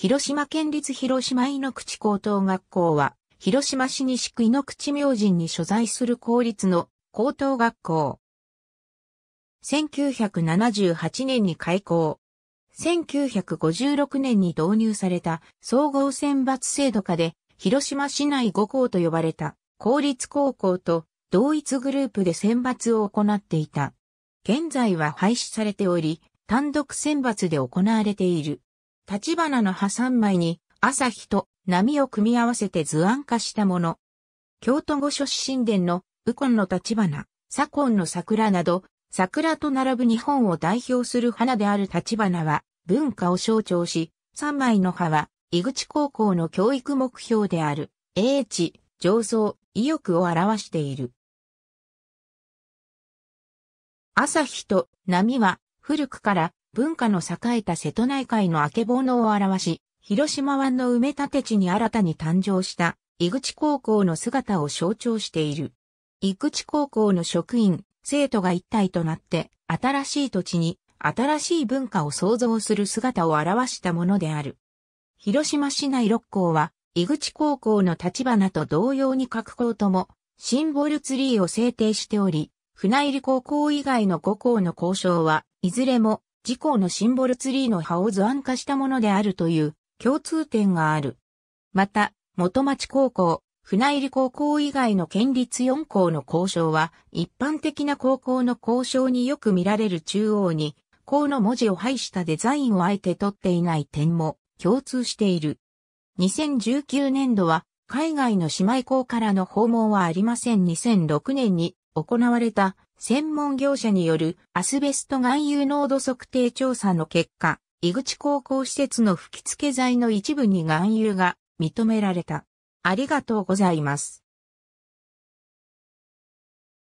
広島県立広島井の口高等学校は、広島市西区井の口明神に所在する公立の高等学校。1978年に開校。1956年に導入された総合選抜制度下で、広島市内5校と呼ばれた公立高校と同一グループで選抜を行っていた。現在は廃止されており、単独選抜で行われている。立花の葉三枚に、朝日と波を組み合わせて図案化したもの。京都御所神殿の右近の立花、左近の桜など、桜と並ぶ日本を代表する花である立花は、文化を象徴し、三枚の葉は、井口高校の教育目標である、英知、上層、意欲を表している。朝日と波は、古くから文化の栄えた瀬戸内海の明けぼのを表し、広島湾の埋め立て地に新たに誕生した井口高校の姿を象徴している。井口高校の職員、生徒が一体となって新しい土地に新しい文化を創造する姿を表したものである。広島市内六校は井口高校の立花と同様に各校ともシンボルツリーを制定しており、船入高校以外の5校の交渉はいずれも自公のシンボルツリーの葉を図案化したものであるという共通点がある。また、元町高校、船入高校以外の県立4校の交渉は、一般的な高校の交渉によく見られる中央に、校の文字を配したデザインをあえて取っていない点も共通している。2019年度は、海外の姉妹校からの訪問はありません。2006年に行われた専門業者によるアスベスト含有濃度測定調査の結果、井口高校施設の吹き付け剤の一部に含有が認められた。ありがとうございます。